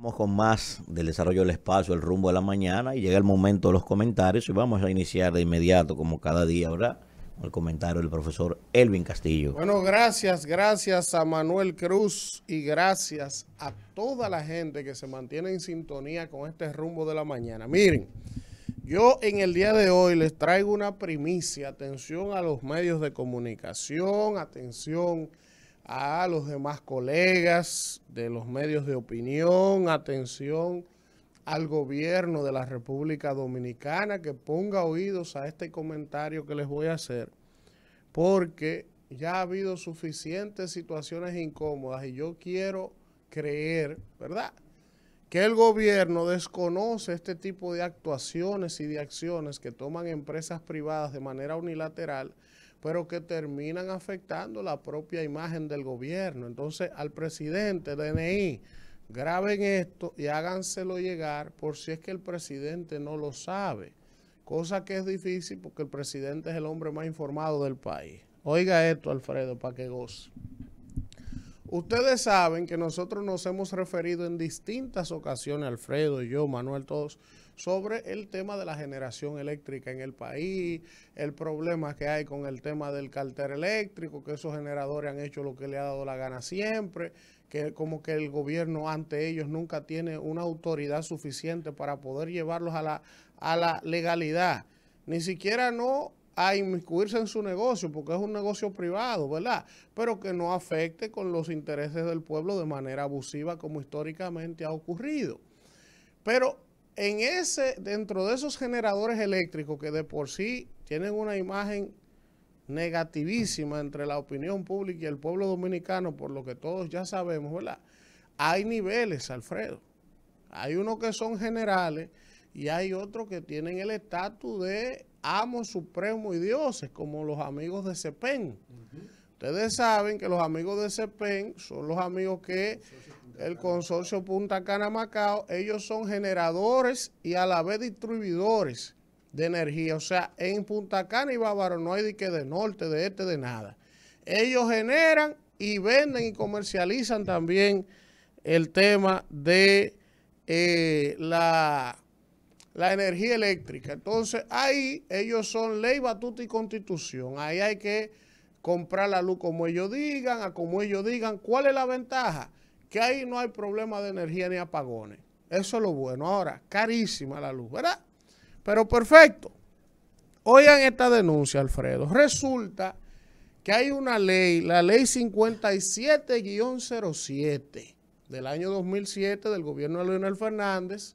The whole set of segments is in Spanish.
Vamos con más del desarrollo del espacio, el rumbo de la mañana y llega el momento de los comentarios y vamos a iniciar de inmediato, como cada día, ¿verdad? El comentario del profesor Elvin Castillo. Bueno, gracias, gracias a Manuel Cruz y gracias a toda la gente que se mantiene en sintonía con este rumbo de la mañana. Miren, yo en el día de hoy les traigo una primicia, atención a los medios de comunicación, atención a los demás colegas de los medios de opinión, atención al gobierno de la República Dominicana que ponga oídos a este comentario que les voy a hacer, porque ya ha habido suficientes situaciones incómodas y yo quiero creer, ¿verdad? Que el gobierno desconoce este tipo de actuaciones y de acciones que toman empresas privadas de manera unilateral pero que terminan afectando la propia imagen del gobierno. Entonces, al presidente DNI, graben esto y háganselo llegar por si es que el presidente no lo sabe, cosa que es difícil porque el presidente es el hombre más informado del país. Oiga esto, Alfredo, para que goce. Ustedes saben que nosotros nos hemos referido en distintas ocasiones, Alfredo, y yo, Manuel, todos, sobre el tema de la generación eléctrica en el país, el problema que hay con el tema del cartero eléctrico, que esos generadores han hecho lo que le ha dado la gana siempre, que como que el gobierno ante ellos nunca tiene una autoridad suficiente para poder llevarlos a la, a la legalidad. Ni siquiera no a inmiscuirse en su negocio, porque es un negocio privado, ¿verdad? Pero que no afecte con los intereses del pueblo de manera abusiva como históricamente ha ocurrido. Pero en ese, dentro de esos generadores eléctricos que de por sí tienen una imagen negativísima entre la opinión pública y el pueblo dominicano, por lo que todos ya sabemos, ¿verdad? Hay niveles, Alfredo. Hay unos que son generales y hay otros que tienen el estatus de amo supremo y dioses, como los amigos de CEPEN. Ustedes saben que los amigos de CEPEN son los amigos que el consorcio Punta Cana Macao, ellos son generadores y a la vez distribuidores de energía. O sea, en Punta Cana y Bávaro no hay de de norte, de este, de nada. Ellos generan y venden y comercializan también el tema de eh, la la energía eléctrica. Entonces, ahí ellos son ley, batuta y constitución. Ahí hay que comprar la luz como ellos digan, a como ellos digan. ¿Cuál es la ventaja? Que ahí no hay problema de energía ni apagones. Eso es lo bueno. Ahora, carísima la luz, ¿verdad? Pero perfecto. Oigan esta denuncia, Alfredo. Resulta que hay una ley, la ley 57-07 del año 2007 del gobierno de Leonel Fernández,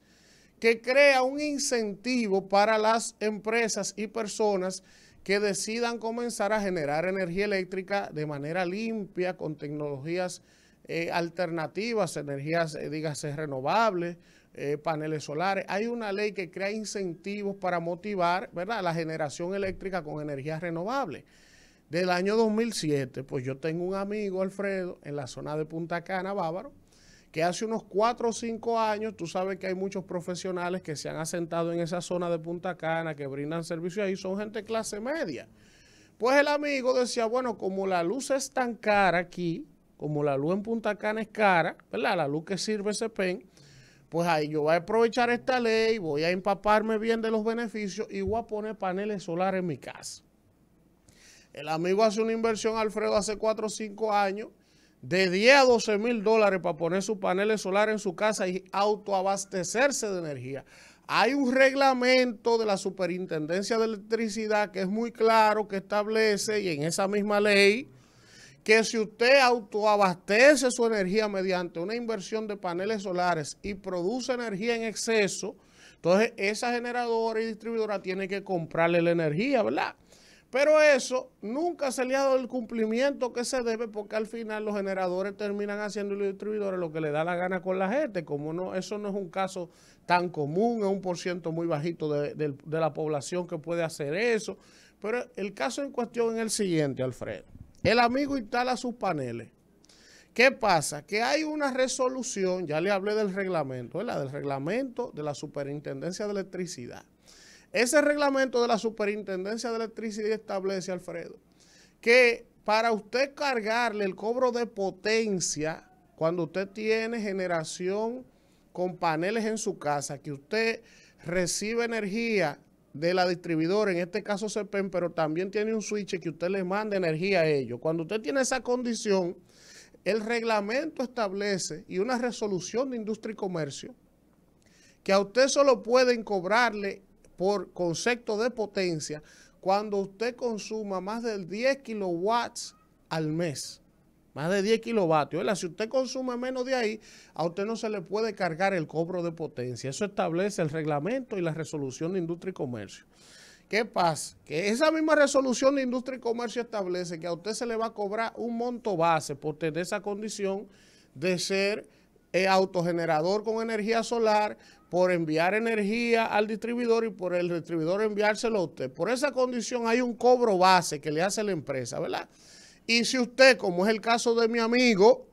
que crea un incentivo para las empresas y personas que decidan comenzar a generar energía eléctrica de manera limpia, con tecnologías eh, alternativas, energías, eh, dígase, renovables, eh, paneles solares. Hay una ley que crea incentivos para motivar ¿verdad? la generación eléctrica con energías renovables. Del año 2007, pues yo tengo un amigo, Alfredo, en la zona de Punta Cana, Bávaro, que hace unos cuatro o cinco años, tú sabes que hay muchos profesionales que se han asentado en esa zona de Punta Cana, que brindan servicios ahí, son gente clase media. Pues el amigo decía, bueno, como la luz es tan cara aquí, como la luz en Punta Cana es cara, ¿verdad? La luz que sirve ese PEN, pues ahí yo voy a aprovechar esta ley, voy a empaparme bien de los beneficios y voy a poner paneles solares en mi casa. El amigo hace una inversión, Alfredo, hace cuatro o cinco años de 10 a 12 mil dólares para poner sus paneles solares en su casa y autoabastecerse de energía. Hay un reglamento de la Superintendencia de Electricidad que es muy claro, que establece, y en esa misma ley, que si usted autoabastece su energía mediante una inversión de paneles solares y produce energía en exceso, entonces esa generadora y distribuidora tiene que comprarle la energía, ¿verdad? Pero eso nunca se le ha dado el cumplimiento que se debe porque al final los generadores terminan haciendo los distribuidores lo que le da la gana con la gente. Como no, eso no es un caso tan común, es un por muy bajito de, la población que puede hacer eso. Pero el caso en cuestión es el siguiente, Alfredo. El amigo instala sus paneles. ¿Qué pasa? Que hay una resolución, ya le hablé del reglamento, la Del reglamento de la Superintendencia de Electricidad ese reglamento de la Superintendencia de Electricidad establece, Alfredo, que para usted cargarle el cobro de potencia cuando usted tiene generación con paneles en su casa, que usted recibe energía de la distribuidora, en este caso CEPEN, pero también tiene un switch que usted le manda energía a ellos. Cuando usted tiene esa condición, el reglamento establece y una resolución de industria y comercio que a usted solo pueden cobrarle por concepto de potencia cuando usted consuma más de 10 kilowatts al mes. Más de 10 kilovatios. ¿verdad? Si usted consume menos de ahí, a usted no se le puede cargar el cobro de potencia. Eso establece el reglamento y la resolución de industria y comercio. ¿Qué pasa? Que esa misma resolución de industria y comercio establece que a usted se le va a cobrar un monto base por tener esa condición de ser autogenerador con energía solar, por enviar energía al distribuidor y por el distribuidor enviárselo a usted. Por esa condición hay un cobro base que le hace la empresa, ¿verdad? Y si usted, como es el caso de mi amigo,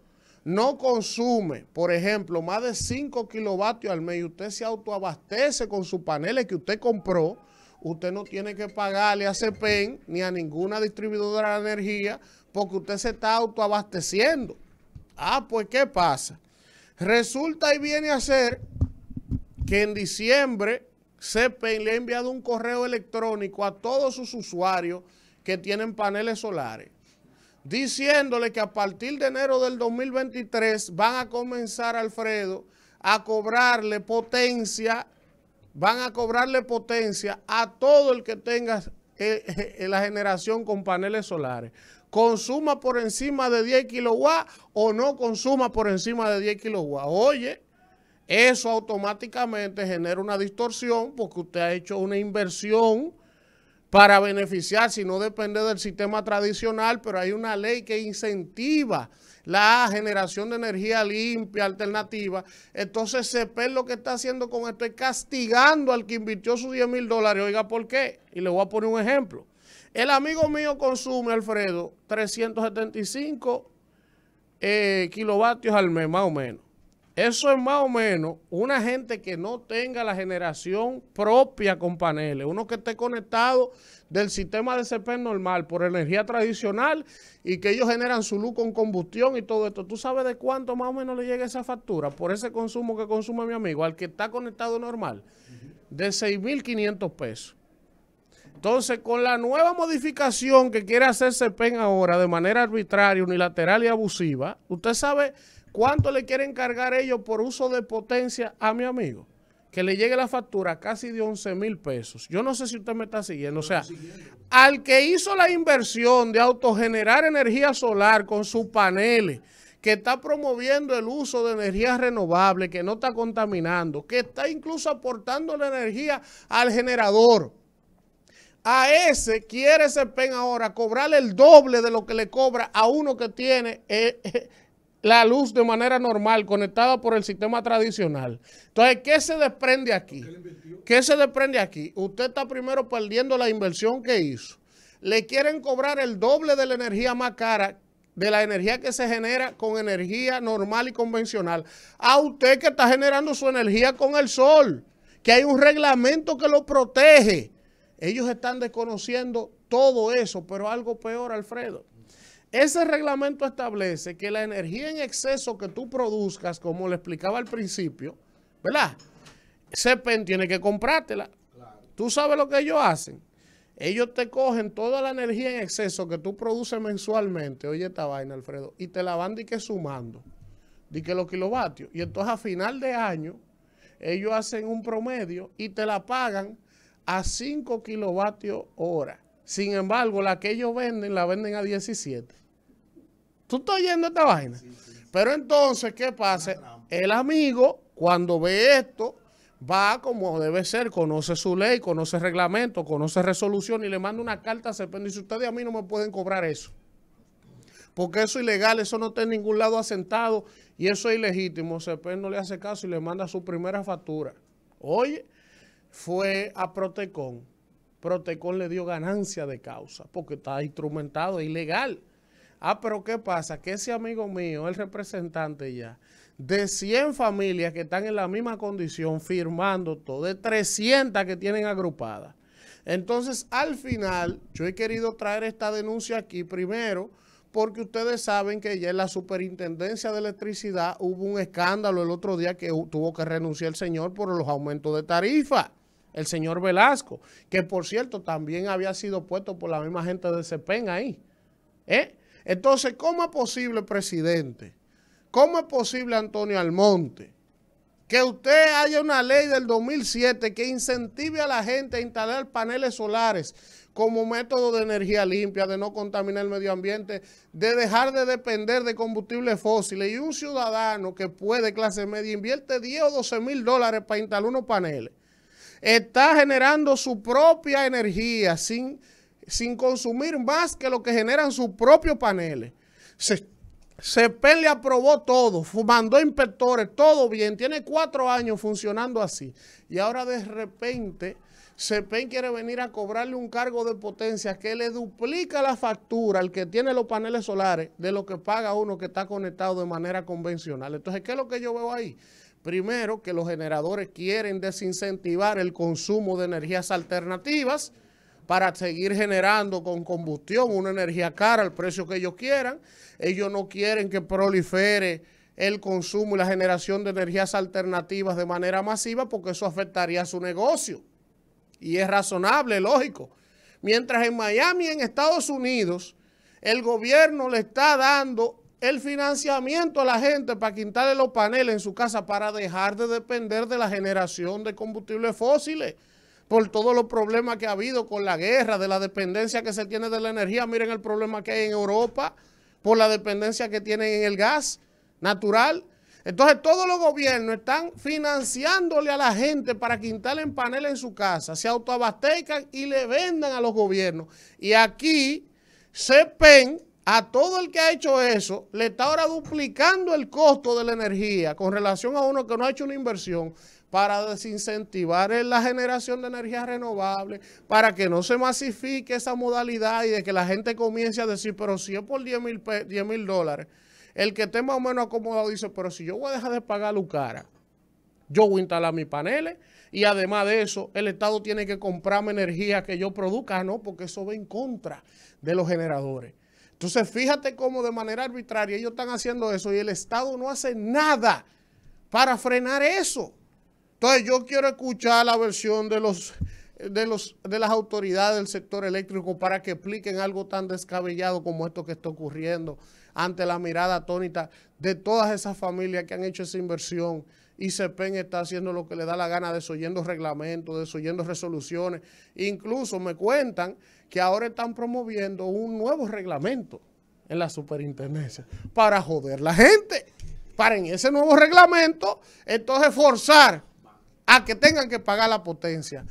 no consume, por ejemplo, más de 5 kilovatios al mes y usted se autoabastece con sus paneles que usted compró, usted no tiene que pagarle a CEPEN ni a ninguna distribuidora de energía porque usted se está autoabasteciendo. Ah, pues ¿qué pasa? Resulta y viene a ser que en diciembre CEPEN le ha enviado un correo electrónico a todos sus usuarios que tienen paneles solares, diciéndole que a partir de enero del 2023 van a comenzar, Alfredo, a cobrarle potencia, van a cobrarle potencia a todo el que tenga eh, eh, la generación con paneles solares consuma por encima de 10 kilowatts o no consuma por encima de 10 kilowatts. Oye, eso automáticamente genera una distorsión porque usted ha hecho una inversión para beneficiar, si no depende del sistema tradicional, pero hay una ley que incentiva la generación de energía limpia, alternativa. Entonces, CEPEL lo que está haciendo con esto es castigando al que invirtió sus 10 mil dólares. Oiga, ¿por qué? Y le voy a poner un ejemplo. El amigo mío consume, Alfredo, 375 eh, kilovatios al mes, más o menos. Eso es más o menos una gente que no tenga la generación propia con paneles, uno que esté conectado del sistema de CP normal por energía tradicional y que ellos generan su luz con combustión y todo esto. ¿Tú sabes de cuánto más o menos le llega esa factura por ese consumo que consume mi amigo, al que está conectado normal? De 6.500 pesos. Entonces, con la nueva modificación que quiere hacer PEN ahora de manera arbitraria, unilateral y abusiva, ¿usted sabe cuánto le quieren cargar ellos por uso de potencia a mi amigo? Que le llegue la factura casi de 11 mil pesos. Yo no sé si usted me está siguiendo. O sea, al que hizo la inversión de autogenerar energía solar con sus paneles, que está promoviendo el uso de energías renovables, que no está contaminando, que está incluso aportando la energía al generador a ese quiere ese PEN ahora cobrarle el doble de lo que le cobra a uno que tiene eh, eh, la luz de manera normal conectada por el sistema tradicional. Entonces, ¿qué se desprende aquí? ¿Qué se desprende aquí? Usted está primero perdiendo la inversión que hizo. Le quieren cobrar el doble de la energía más cara de la energía que se genera con energía normal y convencional a usted que está generando su energía con el sol, que hay un reglamento que lo protege. Ellos están desconociendo todo eso, pero algo peor, Alfredo. Ese reglamento establece que la energía en exceso que tú produzcas, como le explicaba al principio, ¿verdad? sepen tiene que comprártela. Tú sabes lo que ellos hacen. Ellos te cogen toda la energía en exceso que tú produces mensualmente, oye esta vaina, Alfredo, y te la van ¿de que sumando, di que los kilovatios. Y entonces a final de año, ellos hacen un promedio y te la pagan a 5 kilovatios hora. Sin embargo, la que ellos venden, la venden a 17. ¿Tú estás oyendo esta vaina? Pero entonces, ¿qué pasa? El amigo, cuando ve esto, va como debe ser, conoce su ley, conoce reglamento, conoce resolución y le manda una carta a Cepén. dice, ustedes a mí no me pueden cobrar eso. Porque eso es ilegal, eso no está en ningún lado asentado y eso es ilegítimo. Cepén no le hace caso y le manda su primera factura. Oye, fue a Protecon, Protecon le dio ganancia de causa porque está instrumentado, es ilegal. Ah, pero ¿qué pasa? Que ese amigo mío, el representante ya, de 100 familias que están en la misma condición firmando todo, de 300 que tienen agrupadas. Entonces, al final, yo he querido traer esta denuncia aquí primero porque ustedes saben que ya en la superintendencia de electricidad hubo un escándalo el otro día que tuvo que renunciar el señor por los aumentos de tarifa el señor Velasco, que por cierto también había sido puesto por la misma gente de CEPEN ahí. ¿Eh? Entonces, ¿cómo es posible, presidente? ¿Cómo es posible, Antonio Almonte, que usted haya una ley del 2007 que incentive a la gente a instalar paneles solares como método de energía limpia, de no contaminar el medio ambiente, de dejar de depender de combustibles fósiles. Y un ciudadano que puede, clase media, invierte 10 o 12 mil dólares para instalar unos paneles está generando su propia energía sin, sin consumir más que lo que generan sus propios paneles. Se, CEPEN le aprobó todo, mandó inspectores, todo bien, tiene cuatro años funcionando así. Y ahora de repente CEPEN quiere venir a cobrarle un cargo de potencia que le duplica la factura al que tiene los paneles solares de lo que paga uno que está conectado de manera convencional. Entonces, ¿qué es lo que yo veo ahí? Primero, que los generadores quieren desincentivar el consumo de energías alternativas para seguir generando con combustión una energía cara al precio que ellos quieran. Ellos no quieren que prolifere el consumo y la generación de energías alternativas de manera masiva porque eso afectaría a su negocio. Y es razonable, lógico. Mientras en Miami, en Estados Unidos, el gobierno le está dando el financiamiento a la gente para quitarle los paneles en su casa para dejar de depender de la generación de combustibles fósiles por todos los problemas que ha habido con la guerra, de la dependencia que se tiene de la energía. Miren el problema que hay en Europa por la dependencia que tienen en el gas natural. Entonces todos los gobiernos están financiándole a la gente para que instalen paneles en su casa, se autoabastezcan y le vendan a los gobiernos. Y aquí se pen... A todo el que ha hecho eso, le está ahora duplicando el costo de la energía con relación a uno que no ha hecho una inversión para desincentivar la generación de energía renovable para que no se masifique esa modalidad y de que la gente comience a decir, pero si es por 10 mil dólares, el que esté más o menos acomodado dice, pero si yo voy a dejar de pagar cara yo voy a instalar mis paneles y además de eso, el Estado tiene que comprarme energía que yo produzca, no, porque eso va en contra de los generadores. Entonces, fíjate cómo de manera arbitraria ellos están haciendo eso y el Estado no hace nada para frenar eso. Entonces, yo quiero escuchar la versión de los de, los, de las autoridades del sector eléctrico para que expliquen algo tan descabellado como esto que está ocurriendo ante la mirada atónita de todas esas familias que han hecho esa inversión y CEPEN está haciendo lo que le da la gana, desoyendo reglamentos, desoyendo resoluciones. Incluso me cuentan que ahora están promoviendo un nuevo reglamento en la superintendencia para joder la gente. Para en ese nuevo reglamento, entonces forzar a que tengan que pagar la potencia.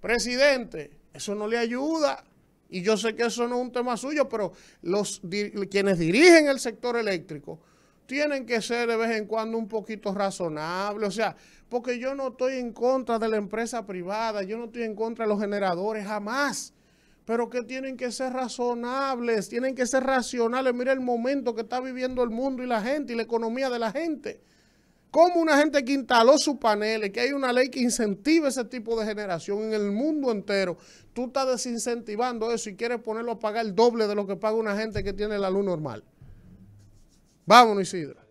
Presidente, eso no le ayuda. Y yo sé que eso no es un tema suyo, pero los quienes dirigen el sector eléctrico tienen que ser de vez en cuando un poquito razonables. O sea, porque yo no estoy en contra de la empresa privada, yo no estoy en contra de los generadores, jamás. Pero que tienen que ser razonables, tienen que ser racionales. Mira el momento que está viviendo el mundo y la gente y la economía de la gente. Como una gente que instaló sus paneles, que hay una ley que incentiva ese tipo de generación en el mundo entero, tú estás desincentivando eso y quieres ponerlo a pagar el doble de lo que paga una gente que tiene la luz normal. Vámonos, Isidro.